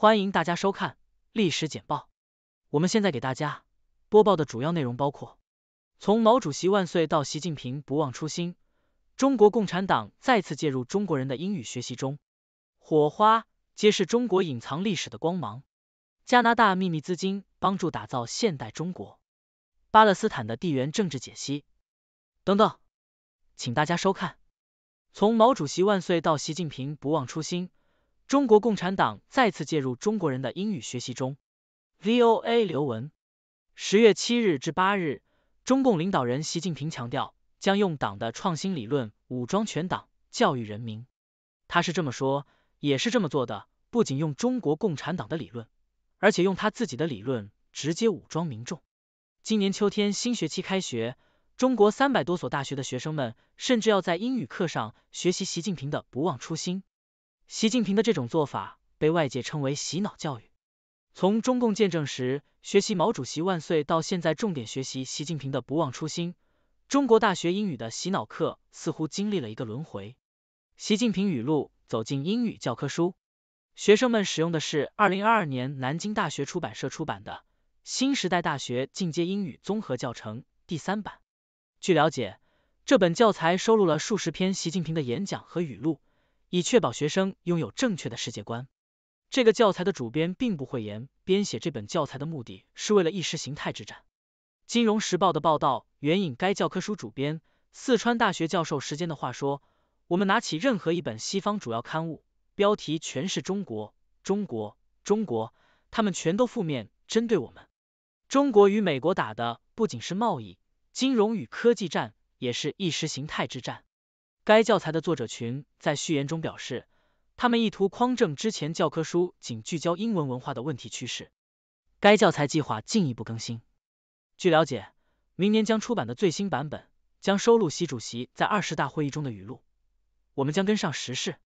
欢迎大家收看历史简报。我们现在给大家播报的主要内容包括：从毛主席万岁到习近平不忘初心，中国共产党再次介入中国人的英语学习中，火花揭示中国隐藏历史的光芒，加拿大秘密资金帮助打造现代中国，巴勒斯坦的地缘政治解析等等。请大家收看，从毛主席万岁到习近平不忘初心。中国共产党再次介入中国人的英语学习中。VOA 刘文，十月七日至八日，中共领导人习近平强调，将用党的创新理论武装全党、教育人民。他是这么说，也是这么做的。不仅用中国共产党的理论，而且用他自己的理论直接武装民众。今年秋天新学期开学，中国三百多所大学的学生们甚至要在英语课上学习习近平的“不忘初心”。习近平的这种做法被外界称为“洗脑教育”。从中共见证时学习毛主席万岁，到现在重点学习习近平的“不忘初心”，中国大学英语的洗脑课似乎经历了一个轮回。习近平语录走进英语教科书，学生们使用的是二零二二年南京大学出版社出版的《新时代大学进阶英语综合教程》第三版。据了解，这本教材收录了数十篇习近平的演讲和语录。以确保学生拥有正确的世界观。这个教材的主编并不讳言编写这本教材的目的是为了意识形态之战。金融时报的报道援引该教科书主编、四川大学教授时间的话说：“我们拿起任何一本西方主要刊物，标题全是中国，中国，中国，他们全都负面针对我们。中国与美国打的不仅是贸易、金融与科技战，也是意识形态之战。”该教材的作者群在序言中表示，他们意图匡正之前教科书仅聚焦英文文化的问题趋势。该教材计划进一步更新。据了解，明年将出版的最新版本将收录习主席在二十大会议中的语录。我们将跟上时事。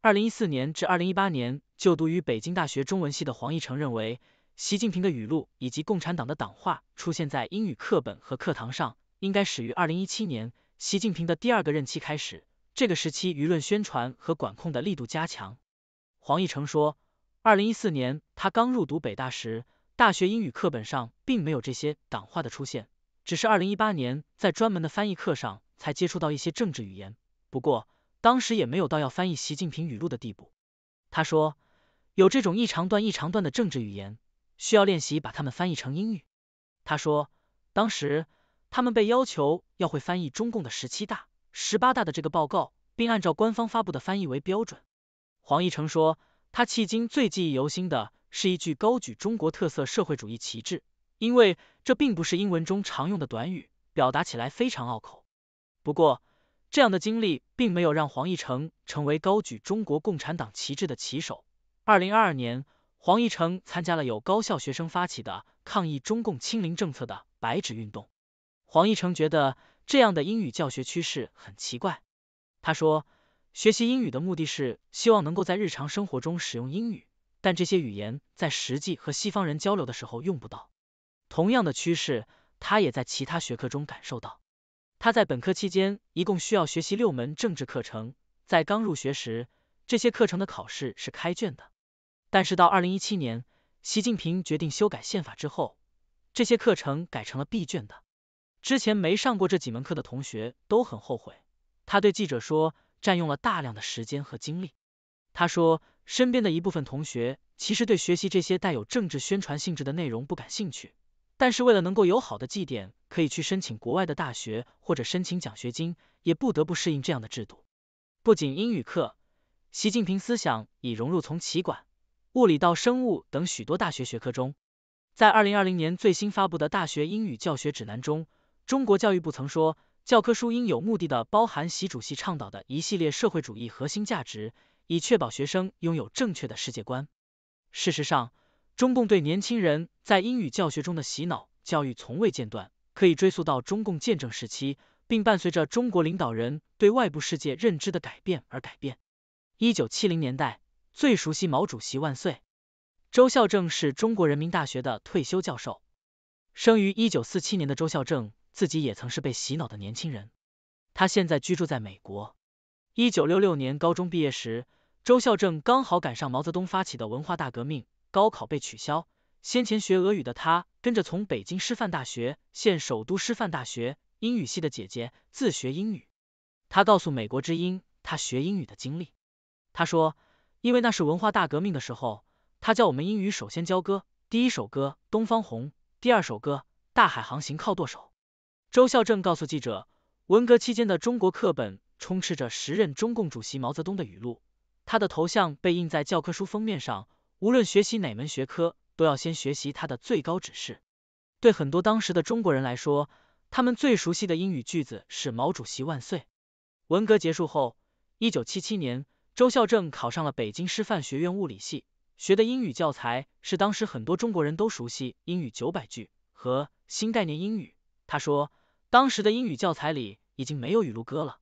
二零一四年至二零一八年就读于北京大学中文系的黄奕成认为，习近平的语录以及共产党的党话出现在英语课本和课堂上，应该始于二零一七年习近平的第二个任期开始。这个时期舆论宣传和管控的力度加强，黄奕成说，二零一四年他刚入读北大时，大学英语课本上并没有这些党话的出现，只是二零一八年在专门的翻译课上才接触到一些政治语言，不过当时也没有到要翻译习近平语录的地步。他说，有这种一长段一长段的政治语言，需要练习把它们翻译成英语。他说，当时他们被要求要会翻译中共的十七大。十八大的这个报告，并按照官方发布的翻译为标准。黄奕成说，他迄今最记忆犹新的是一句“高举中国特色社会主义旗帜”，因为这并不是英文中常用的短语，表达起来非常拗口。不过，这样的经历并没有让黄奕成成为高举中国共产党旗帜的旗手。二零二二年，黄奕成参加了有高校学生发起的抗议中共清零政策的“白纸运动”。黄奕成觉得。这样的英语教学趋势很奇怪，他说，学习英语的目的是希望能够在日常生活中使用英语，但这些语言在实际和西方人交流的时候用不到。同样的趋势，他也在其他学科中感受到。他在本科期间一共需要学习六门政治课程，在刚入学时，这些课程的考试是开卷的，但是到二零一七年，习近平决定修改宪法之后，这些课程改成了闭卷的。之前没上过这几门课的同学都很后悔，他对记者说，占用了大量的时间和精力。他说，身边的一部分同学其实对学习这些带有政治宣传性质的内容不感兴趣，但是为了能够有好的祭奠，可以去申请国外的大学或者申请奖学金，也不得不适应这样的制度。不仅英语课，习近平思想已融入从企管、物理到生物等许多大学学科中。在二零二零年最新发布的大学英语教学指南中。中国教育部曾说，教科书应有目的的包含习主席倡导的一系列社会主义核心价值，以确保学生拥有正确的世界观。事实上，中共对年轻人在英语教学中的洗脑教育从未间断，可以追溯到中共建政时期，并伴随着中国领导人对外部世界认知的改变而改变。一九七零年代，最熟悉毛主席万岁。周孝正是中国人民大学的退休教授，生于一九四七年的周孝正。自己也曾是被洗脑的年轻人，他现在居住在美国。一九六六年高中毕业时，周孝正刚好赶上毛泽东发起的文化大革命，高考被取消。先前学俄语的他，跟着从北京师范大学（现首都师范大学）英语系的姐姐自学英语。他告诉《美国之音》他学英语的经历。他说，因为那是文化大革命的时候，他教我们英语，首先教歌，第一首歌《东方红》，第二首歌《大海航行靠舵手》。周孝正告诉记者，文革期间的中国课本充斥着时任中共主席毛泽东的语录，他的头像被印在教科书封面上。无论学习哪门学科，都要先学习他的最高指示。对很多当时的中国人来说，他们最熟悉的英语句子是“毛主席万岁”。文革结束后，一九七七年，周孝正考上了北京师范学院物理系，学的英语教材是当时很多中国人都熟悉《英语九百句》和《新概念英语》。他说。当时的英语教材里已经没有语录歌了。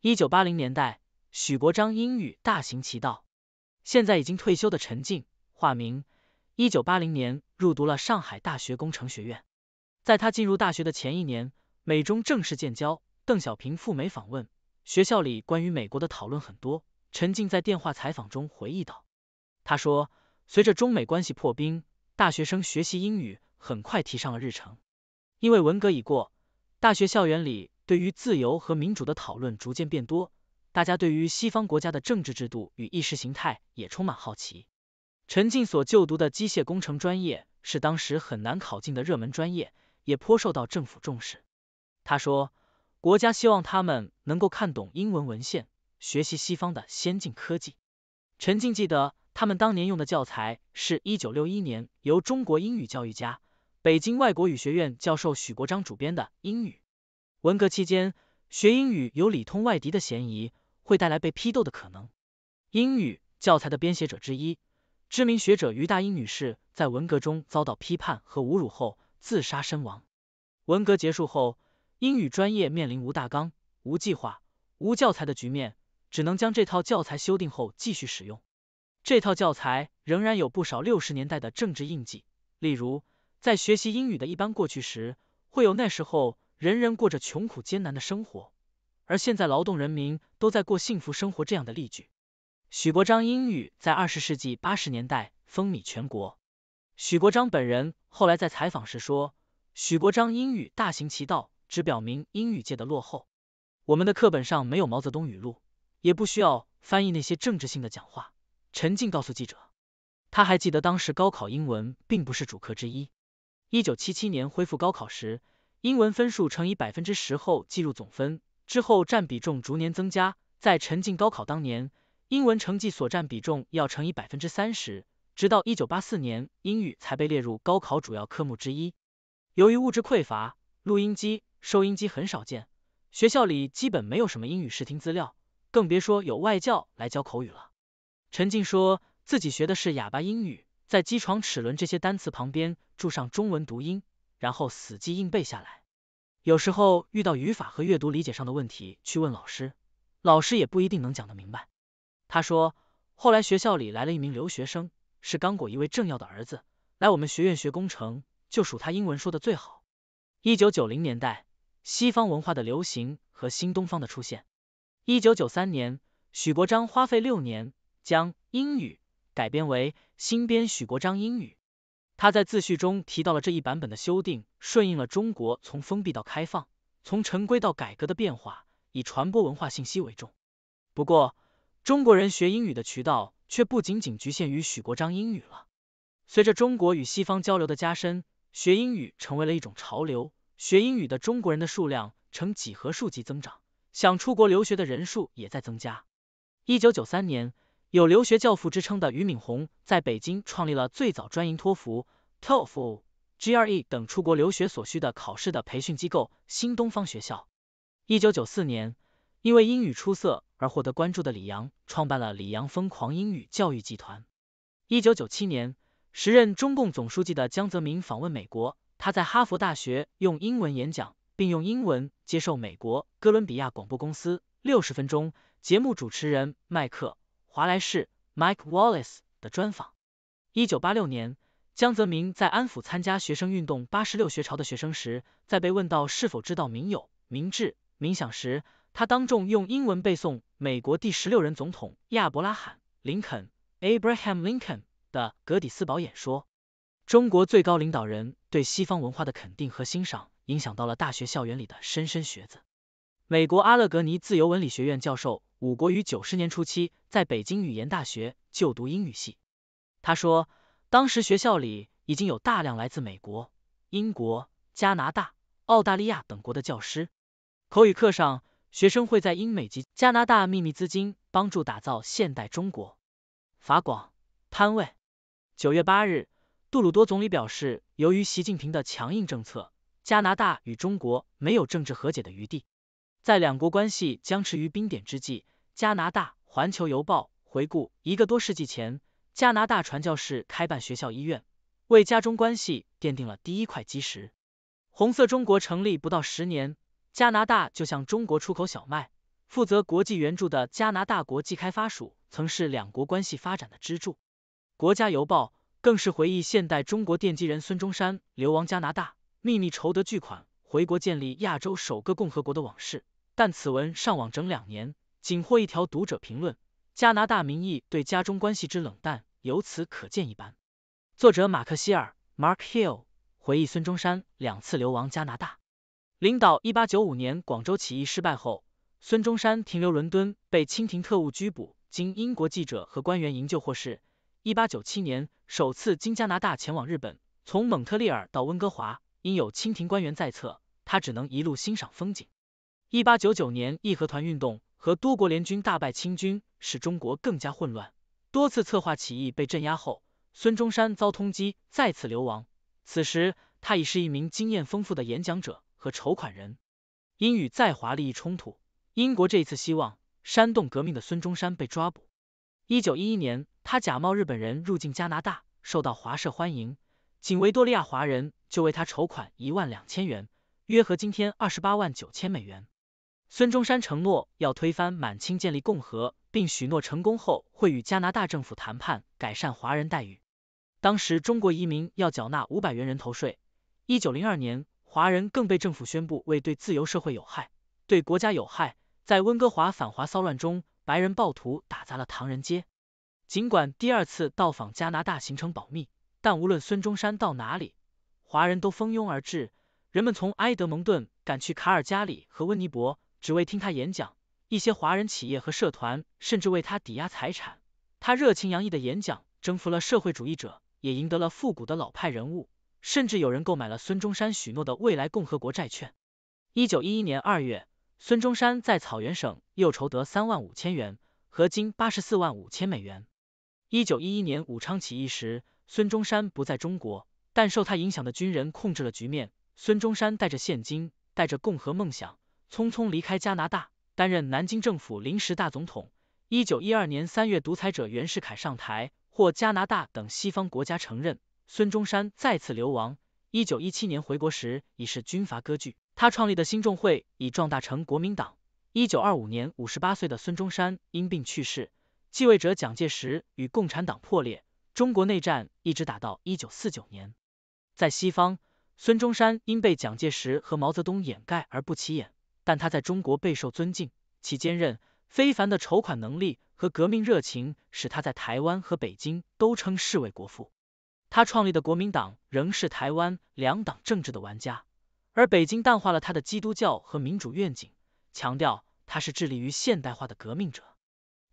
一九八零年代，许国璋英语大行其道。现在已经退休的陈静，化名，一九八零年入读了上海大学工程学院。在他进入大学的前一年，美中正式建交，邓小平赴美访问，学校里关于美国的讨论很多。陈静在电话采访中回忆道：“他说，随着中美关系破冰，大学生学习英语很快提上了日程，因为文革已过。”大学校园里，对于自由和民主的讨论逐渐变多，大家对于西方国家的政治制度与意识形态也充满好奇。陈静所就读的机械工程专业是当时很难考进的热门专业，也颇受到政府重视。他说，国家希望他们能够看懂英文文献，学习西方的先进科技。陈静记得，他们当年用的教材是一九六一年由中国英语教育家。北京外国语学院教授许国璋主编的英语。文革期间，学英语有“里通外敌”的嫌疑，会带来被批斗的可能。英语教材的编写者之一，知名学者于大英女士，在文革中遭到批判和侮辱后自杀身亡。文革结束后，英语专业面临无大纲、无计划、无教材的局面，只能将这套教材修订后继续使用。这套教材仍然有不少六十年代的政治印记，例如。在学习英语的一般过去时，会有那时候人人过着穷苦艰难的生活，而现在劳动人民都在过幸福生活这样的例句。许国璋英语在二十世纪八十年代风靡全国。许国璋本人后来在采访时说，许国璋英语大行其道，只表明英语界的落后。我们的课本上没有毛泽东语录，也不需要翻译那些政治性的讲话。陈静告诉记者，他还记得当时高考英文并不是主课之一。一九七七年恢复高考时，英文分数乘以百分之十后计入总分，之后占比重逐年增加。在沉浸高考当年，英文成绩所占比重要乘以百分之三十，直到一九八四年英语才被列入高考主要科目之一。由于物质匮乏，录音机、收音机很少见，学校里基本没有什么英语视听资料，更别说有外教来教口语了。陈静说自己学的是哑巴英语。在机床、齿轮这些单词旁边注上中文读音，然后死记硬背下来。有时候遇到语法和阅读理解上的问题，去问老师，老师也不一定能讲得明白。他说，后来学校里来了一名留学生，是刚果一位政要的儿子，来我们学院学工程，就属他英文说的最好。一九九零年代，西方文化的流行和新东方的出现。一九九三年，许国璋花费六年将英语。改编为新编许国璋英语，他在自序中提到了这一版本的修订顺应了中国从封闭到开放、从陈规到改革的变化，以传播文化信息为重。不过，中国人学英语的渠道却不仅仅局限于许国璋英语了。随着中国与西方交流的加深，学英语成为了一种潮流，学英语的中国人的数量呈几何数级增长，想出国留学的人数也在增加。一九九三年。有留学教父之称的俞敏洪在北京创立了最早专营托福 （TOEFL）、GRE 等出国留学所需的考试的培训机构新东方学校。一九九四年，因为英语出色而获得关注的李阳创办了李阳疯狂英语教育集团。一九九七年，时任中共总书记的江泽民访问美国，他在哈佛大学用英文演讲，并用英文接受美国哥伦比亚广播公司《六十分钟》节目主持人麦克。华莱士 Mike Wallace 的专访。一九八六年，江泽民在安抚参加学生运动八十六学潮的学生时，在被问到是否知道民有、明志、冥想时，他当众用英文背诵美国第十六任总统亚伯拉罕·林肯 Abraham Lincoln 的葛底斯堡演说。中国最高领导人对西方文化的肯定和欣赏，影响到了大学校园里的莘莘学子。美国阿勒格尼自由文理学院教授武国于九十年初期在北京语言大学就读英语系。他说，当时学校里已经有大量来自美国、英国、加拿大、澳大利亚等国的教师。口语课上，学生会在英美及加拿大秘密资金帮助打造现代中国。法广潘卫，九月八日，杜鲁多总理表示，由于习近平的强硬政策，加拿大与中国没有政治和解的余地。在两国关系僵持于冰点之际，加拿大《环球邮报》回顾一个多世纪前，加拿大传教士开办学校、医院，为加中关系奠定了第一块基石。红色中国成立不到十年，加拿大就向中国出口小麦。负责国际援助的加拿大国际开发署曾是两国关系发展的支柱。《国家邮报》更是回忆现代中国奠基人孙中山流亡加拿大，秘密筹得巨款回国建立亚洲首个共和国的往事。但此文上网整两年，仅获一条读者评论。加拿大民意对家中关系之冷淡，由此可见一斑。作者马克希尔 （Mark Hill） 回忆孙中山两次流亡加拿大。领导一八九五年广州起义失败后，孙中山停留伦敦，被清廷特务拘捕，经英国记者和官员营救获释。一八九七年，首次经加拿大前往日本，从蒙特利尔到温哥华，因有清廷官员在侧，他只能一路欣赏风景。一八九九年，义和团运动和多国联军大败清军，使中国更加混乱。多次策划起义被镇压后，孙中山遭通缉，再次流亡。此时，他已是一名经验丰富的演讲者和筹款人。因与在华利益冲突，英国这一次希望煽动革命的孙中山被抓捕。一九一一年，他假冒日本人入境加拿大，受到华社欢迎。仅维多利亚华人就为他筹款一万两千元，约合今天二十八万九千美元。孙中山承诺要推翻满清，建立共和，并许诺成功后会与加拿大政府谈判改善华人待遇。当时中国移民要缴纳五百元人头税。一九零二年，华人更被政府宣布为对自由社会有害、对国家有害。在温哥华反华骚乱中，白人暴徒打砸了唐人街。尽管第二次到访加拿大行程保密，但无论孙中山到哪里，华人都蜂拥而至。人们从埃德蒙顿赶去卡尔加里和温尼伯。只为听他演讲，一些华人企业和社团甚至为他抵押财产。他热情洋溢的演讲征服了社会主义者，也赢得了复古的老派人物。甚至有人购买了孙中山许诺的未来共和国债券。一九一一年二月，孙中山在草原省又筹得三万五千元，合金八十四万五千美元。一九一一年武昌起义时，孙中山不在中国，但受他影响的军人控制了局面。孙中山带着现金，带着共和梦想。匆匆离开加拿大，担任南京政府临时大总统。一九一二年三月，独裁者袁世凯上台，获加拿大等西方国家承认。孙中山再次流亡。一九一七年回国时已是军阀割据，他创立的兴中会已壮大成国民党。一九二五年，五十八岁的孙中山因病去世，继位者蒋介石与共产党破裂。中国内战一直打到一九四九年。在西方，孙中山因被蒋介石和毛泽东掩盖而不起眼。但他在中国备受尊敬，其坚韧、非凡的筹款能力和革命热情使他在台湾和北京都称是为国父。他创立的国民党仍是台湾两党政治的玩家，而北京淡化了他的基督教和民主愿景，强调他是致力于现代化的革命者。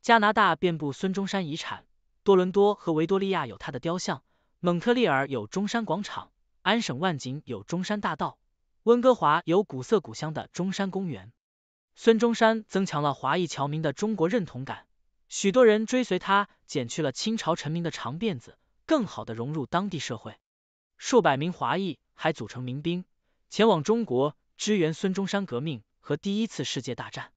加拿大遍布孙中山遗产，多伦多和维多利亚有他的雕像，蒙特利尔有中山广场，安省万景有中山大道。温哥华有古色古香的中山公园，孙中山增强了华裔侨民的中国认同感，许多人追随他剪去了清朝臣民的长辫子，更好的融入当地社会。数百名华裔还组成民兵，前往中国支援孙中山革命和第一次世界大战。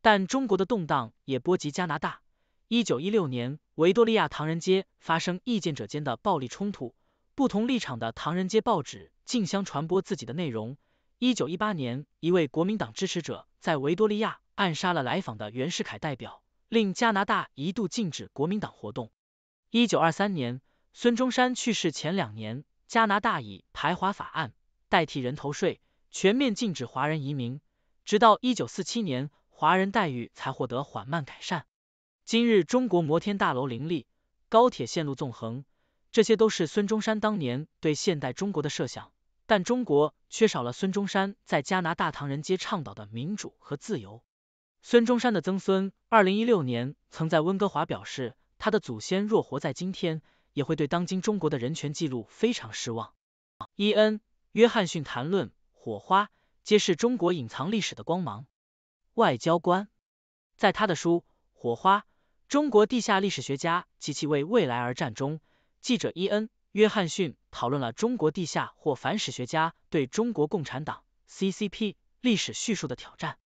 但中国的动荡也波及加拿大。一九一六年，维多利亚唐人街发生意见者间的暴力冲突，不同立场的唐人街报纸竞相传播自己的内容。一九一八年，一位国民党支持者在维多利亚暗杀了来访的袁世凯代表，令加拿大一度禁止国民党活动。一九二三年，孙中山去世前两年，加拿大以排华法案代替人头税，全面禁止华人移民，直到一九四七年，华人待遇才获得缓慢改善。今日中国摩天大楼林立，高铁线路纵横，这些都是孙中山当年对现代中国的设想。但中国缺少了孙中山在加拿大唐人街倡导的民主和自由。孙中山的曾孙，二零一六年曾在温哥华表示，他的祖先若活在今天，也会对当今中国的人权记录非常失望。伊恩·约翰逊谈论《火花》，揭示中国隐藏历史的光芒。外交官在他的书《火花：中国地下历史学家及其为未来而战》中，记者伊恩。约翰逊讨论了中国地下或反史学家对中国共产党 （CCP） 历史叙述的挑战。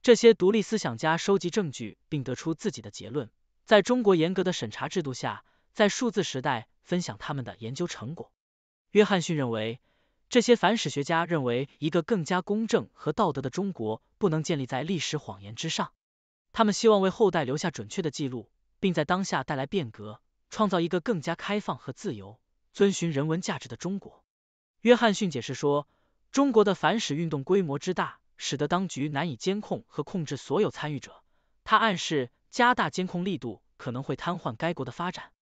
这些独立思想家收集证据并得出自己的结论，在中国严格的审查制度下，在数字时代分享他们的研究成果。约翰逊认为，这些反史学家认为一个更加公正和道德的中国不能建立在历史谎言之上。他们希望为后代留下准确的记录，并在当下带来变革，创造一个更加开放和自由。遵循人文价值的中国，约翰逊解释说，中国的反史运动规模之大，使得当局难以监控和控制所有参与者。他暗示加大监控力度可能会瘫痪该国的发展。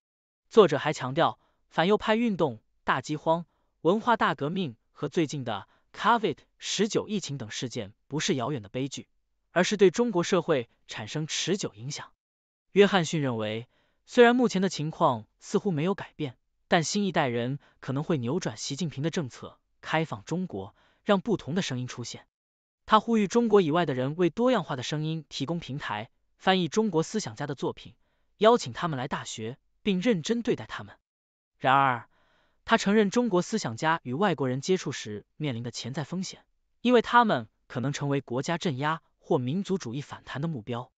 作者还强调，反右派运动、大饥荒、文化大革命和最近的 COVID 十九疫情等事件不是遥远的悲剧，而是对中国社会产生持久影响。约翰逊认为，虽然目前的情况似乎没有改变。但新一代人可能会扭转习近平的政策，开放中国，让不同的声音出现。他呼吁中国以外的人为多样化的声音提供平台，翻译中国思想家的作品，邀请他们来大学，并认真对待他们。然而，他承认中国思想家与外国人接触时面临的潜在风险，因为他们可能成为国家镇压或民族主义反弹的目标。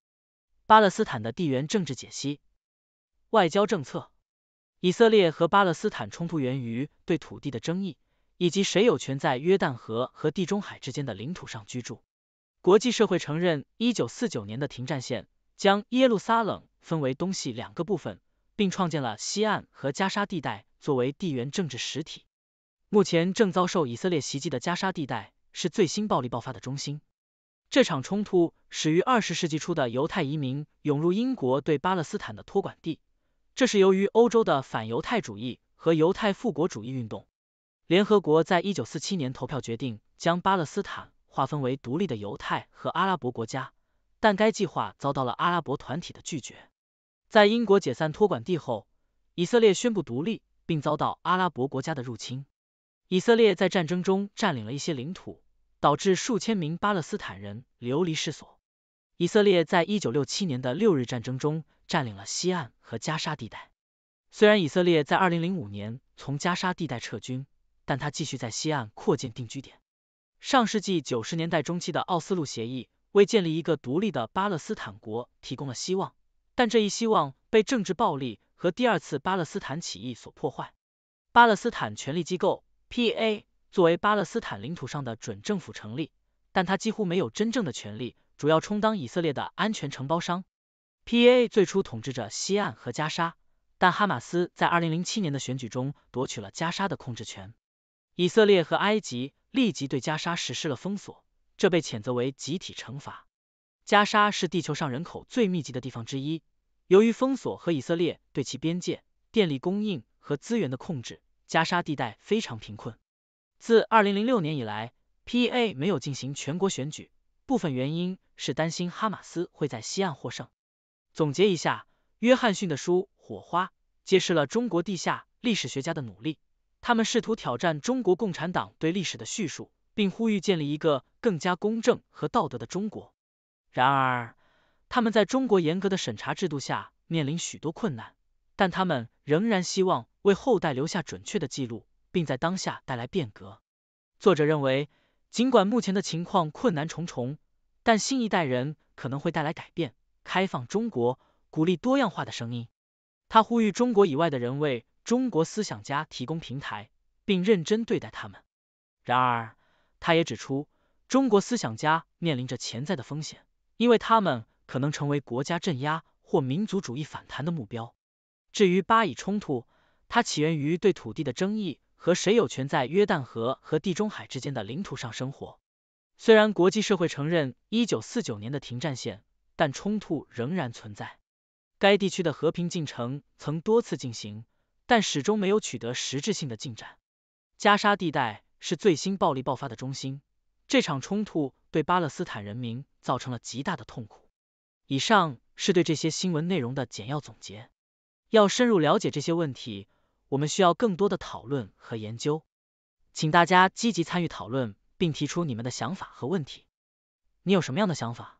巴勒斯坦的地缘政治解析，外交政策。以色列和巴勒斯坦冲突源于对土地的争议，以及谁有权在约旦河和地中海之间的领土上居住。国际社会承认一九四九年的停战线，将耶路撒冷分为东西两个部分，并创建了西岸和加沙地带作为地缘政治实体。目前正遭受以色列袭击的加沙地带是最新暴力爆发的中心。这场冲突始于二十世纪初的犹太移民涌入英国对巴勒斯坦的托管地。这是由于欧洲的反犹太主义和犹太复国主义运动。联合国在一九四七年投票决定将巴勒斯坦划分为独立的犹太和阿拉伯国家，但该计划遭到了阿拉伯团体的拒绝。在英国解散托管地后，以色列宣布独立，并遭到阿拉伯国家的入侵。以色列在战争中占领了一些领土，导致数千名巴勒斯坦人流离失所。以色列在一九六七年的六日战争中。占领了西岸和加沙地带。虽然以色列在二零零五年从加沙地带撤军，但他继续在西岸扩建定居点。上世纪九十年代中期的奥斯陆协议为建立一个独立的巴勒斯坦国提供了希望，但这一希望被政治暴力和第二次巴勒斯坦起义所破坏。巴勒斯坦权力机构 （P.A.） 作为巴勒斯坦领土上的准政府成立，但它几乎没有真正的权力，主要充当以色列的安全承包商。P A 最初统治着西岸和加沙，但哈马斯在二零零七年的选举中夺取了加沙的控制权。以色列和埃及立即对加沙实施了封锁，这被谴责为集体惩罚。加沙是地球上人口最密集的地方之一，由于封锁和以色列对其边界、电力供应和资源的控制，加沙地带非常贫困。自二零零六年以来，P A 没有进行全国选举，部分原因是担心哈马斯会在西岸获胜。总结一下，约翰逊的书《火花》揭示了中国地下历史学家的努力。他们试图挑战中国共产党对历史的叙述，并呼吁建立一个更加公正和道德的中国。然而，他们在中国严格的审查制度下面临许多困难，但他们仍然希望为后代留下准确的记录，并在当下带来变革。作者认为，尽管目前的情况困难重重，但新一代人可能会带来改变。开放中国，鼓励多样化的声音。他呼吁中国以外的人为中国思想家提供平台，并认真对待他们。然而，他也指出，中国思想家面临着潜在的风险，因为他们可能成为国家镇压或民族主义反弹的目标。至于巴以冲突，它起源于对土地的争议和谁有权在约旦河和地中海之间的领土上生活。虽然国际社会承认一九四九年的停战线。但冲突仍然存在，该地区的和平进程曾多次进行，但始终没有取得实质性的进展。加沙地带是最新暴力爆发的中心，这场冲突对巴勒斯坦人民造成了极大的痛苦。以上是对这些新闻内容的简要总结。要深入了解这些问题，我们需要更多的讨论和研究。请大家积极参与讨论，并提出你们的想法和问题。你有什么样的想法？